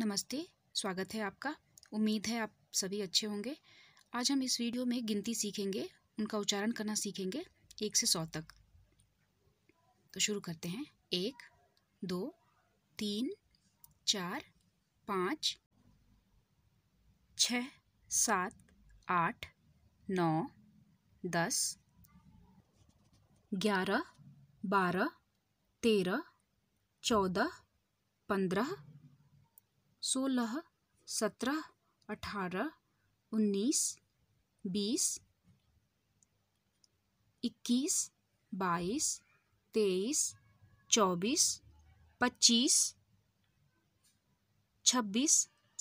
नमस्ते स्वागत है आपका उम्मीद है आप सभी अच्छे होंगे आज हम इस वीडियो में गिनती सीखेंगे उनका उच्चारण करना सीखेंगे एक से सौ तक तो शुरू करते हैं एक दो तीन चार पाँच छ सात आठ नौ दस ग्यारह बारह तेरह चौदह पंद्रह सोलह सत्रह अठारह उन्नीस बीस इक्कीस बाईस तेईस चौबीस पच्चीस छब्बीस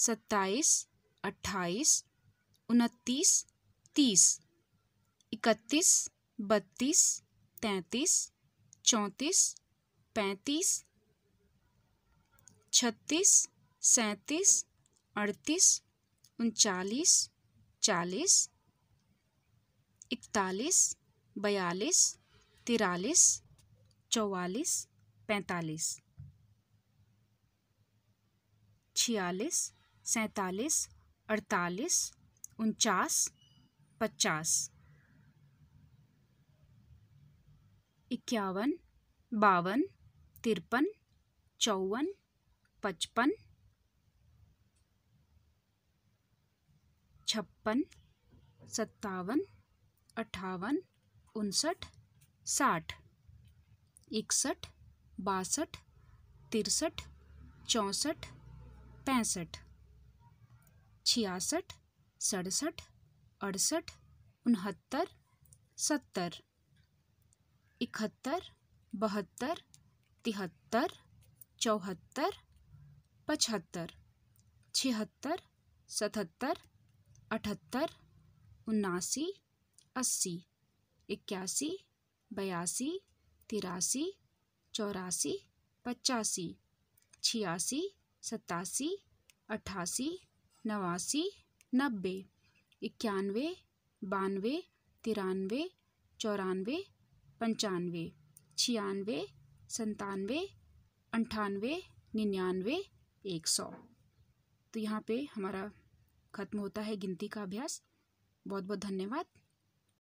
सत्ताईस अट्ठाईस उनतीस तीस इकतीस बत्तीस तैंतीस चौंतीस पैंतीस छत्तीस सैंतीस अड़तीस उनचालीस चालीस इकतालीस बयालीस तिरालीस चौवालीस पैंतालीस छियालीस सैंतालीस अड़तालीस उनचास पचास इक्यावन बावन तिरपन चौवन पचपन छप्पन सत्तावन अठावन उनसठ साठ इकसठ बासठ तिरसठ चौंसठ पैंसठ छियासठ सड़सठ अड़सठ उनहत्तर सत्तर इकहत्तर बहत्तर तिहत्तर चौहत्तर पचहत्तर छिहत्तर सतहत्तर अठहत्तर उन्नासी अस्सी इक्यासी बयासी तिरासी चौरासी पचासी छियासी सतासी अट्ठासी नवासी नब्बे इक्यानवे बानवे तिरानवे चौरानवे पंचानवे छियानवे संतानवे अंठानवे निन्यानवे एक सौ तो यहाँ पे हमारा खत्म होता है गिनती का अभ्यास बहुत बहुत धन्यवाद